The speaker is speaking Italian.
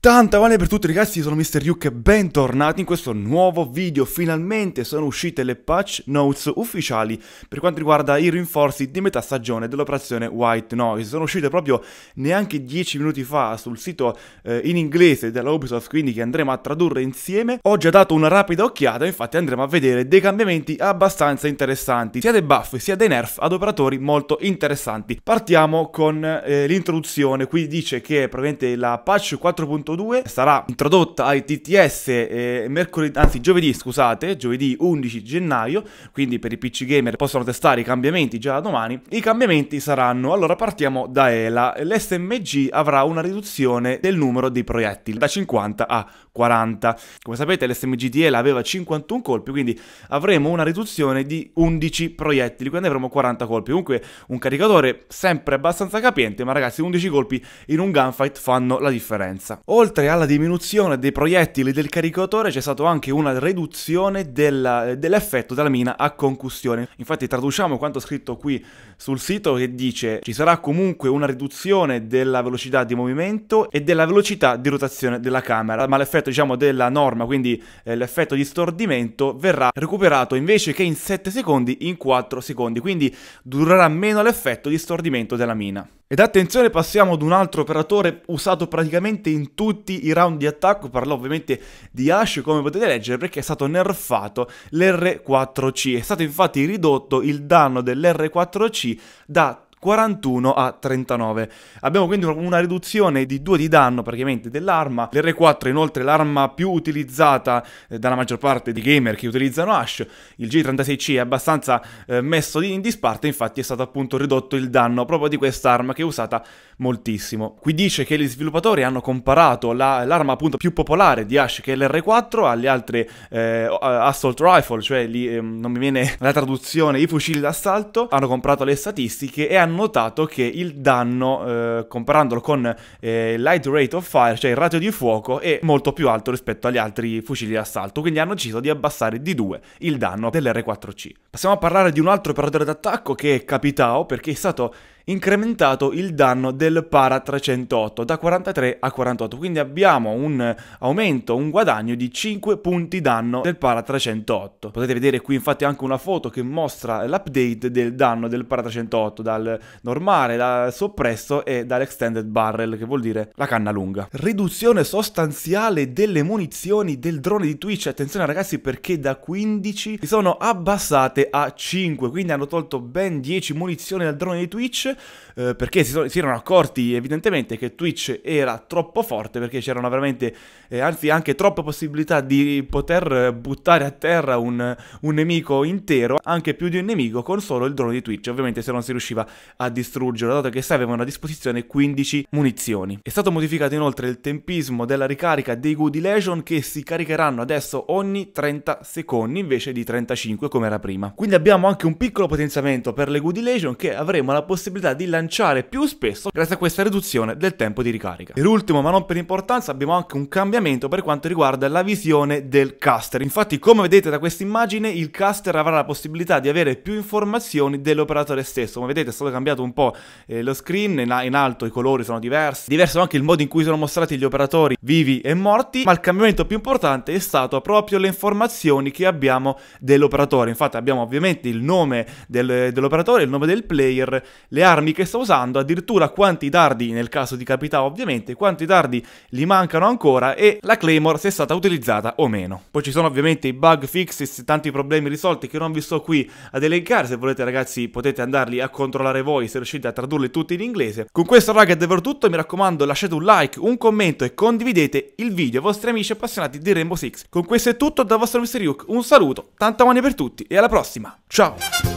Tanta vale per tutti ragazzi, sono Mr. Yuke e bentornati in questo nuovo video. Finalmente sono uscite le patch notes ufficiali per quanto riguarda i rinforzi di metà stagione dell'operazione White Noise. Sono uscite proprio neanche 10 minuti fa sul sito eh, in inglese della Ubisoft, quindi che andremo a tradurre insieme. Ho già dato una rapida occhiata, infatti andremo a vedere dei cambiamenti abbastanza interessanti, sia dei buff sia dei nerf ad operatori molto interessanti. Partiamo con eh, l'introduzione, qui dice che probabilmente la patch 4.1 2 sarà introdotta ai TTS eh, mercoledì, anzi giovedì, scusate, giovedì 11 gennaio, quindi per i PC gamer possono testare i cambiamenti già da domani. I cambiamenti saranno, allora partiamo da ELA, l'SMG avrà una riduzione del numero dei proiettili da 50 a 40. Come sapete l'SMG di ELA aveva 51 colpi, quindi avremo una riduzione di 11 proiettili, quindi avremo 40 colpi. Comunque un caricatore sempre abbastanza capiente, ma ragazzi 11 colpi in un gunfight fanno la differenza. Ora oltre alla diminuzione dei proiettili del caricatore c'è stata anche una riduzione della, eh, dell'effetto della mina a concussione. Infatti traduciamo quanto scritto qui sul sito che dice ci sarà comunque una riduzione della velocità di movimento e della velocità di rotazione della camera, ma l'effetto diciamo della norma, quindi eh, l'effetto di stordimento verrà recuperato invece che in 7 secondi in 4 secondi, quindi durerà meno l'effetto di stordimento della mina. Ed attenzione, passiamo ad un altro operatore usato praticamente in tutti i round di attacco, parlo ovviamente di Ash come potete leggere perché è stato nerfato l'R4C, è stato infatti ridotto il danno dell'R4C da 41 a 39. Abbiamo quindi una riduzione di 2 di danno praticamente dell'arma. L'R4 è inoltre l'arma più utilizzata eh, dalla maggior parte dei gamer che utilizzano Ash. Il G36C è abbastanza eh, messo in disparte, infatti è stato appunto ridotto il danno proprio di quest'arma che è usata moltissimo. Qui dice che gli sviluppatori hanno comparato la, l'arma appunto più popolare di Ash che è l'R4 alle altre eh, eh, assault rifle, cioè lì eh, non mi viene la traduzione, i fucili d'assalto. Hanno comprato le statistiche e hanno hanno notato che il danno, eh, comparandolo con eh, light rate of fire, cioè il ratio di fuoco, è molto più alto rispetto agli altri fucili d'assalto, quindi hanno deciso di abbassare di 2 il danno dell'R4C. Passiamo a parlare di un altro operatore d'attacco che è Capitao, perché è stato incrementato il danno del para 308 da 43 a 48, quindi abbiamo un aumento, un guadagno di 5 punti danno del para 308. Potete vedere qui infatti anche una foto che mostra l'update del danno del para 308 dal normale, dal soppresso e dall'extended barrel, che vuol dire la canna lunga. Riduzione sostanziale delle munizioni del drone di Twitch, attenzione ragazzi perché da 15 si sono abbassate a 5, quindi hanno tolto ben 10 munizioni dal drone di Twitch eh, perché si, so- si, erano accorti evidentemente che Twitch era troppo forte perché c'erano veramente, eh, anzi anche troppe possibilità di poter buttare a terra un, un, nemico intero, anche più di un nemico, con solo il drone di Twitch, ovviamente se non si riusciva a distruggerlo, dato che se avevano a disposizione 15 munizioni. È stato modificato inoltre il tempismo della ricarica dei Goody Legion che si caricheranno adesso ogni 30 secondi invece di 35 come era prima. Quindi abbiamo anche un piccolo potenziamento per le Goody Legion che avremo la possibilità possibilità di lanciare più spesso grazie a questa riduzione del tempo di ricarica. Per ultimo, ma non per importanza, abbiamo anche un cambiamento per quanto riguarda la visione del caster. Infatti, come vedete da questa immagine, il caster avrà la possibilità di avere più informazioni dell'operatore stesso. Come vedete è stato cambiato un po' eh, lo screen, in, in alto i colori sono diversi, diverso anche il modo in cui sono mostrati gli operatori vivi e morti, ma il cambiamento più importante è stato proprio le informazioni che abbiamo dell'operatore. Infatti abbiamo ovviamente il nome del, dell'operatore, il nome del player, le armi armi che sta usando, addirittura quanti dardi, nel caso di capità ovviamente, quanti dardi gli mancano ancora e la Claymore se è stata utilizzata o meno. Poi ci sono ovviamente i bug fixes, tanti problemi risolti che non vi sto qui ad elencare, se volete ragazzi potete andarli a controllare voi se riuscite a tradurli tutti in inglese. Con questo raga è davvero tutto, mi raccomando lasciate un like, un commento e condividete il video ai vostri amici appassionati di Rainbow Six. Con questo è tutto da vostro Mr. Yuk, un saluto, tanta mani per tutti e alla prossima, ciao!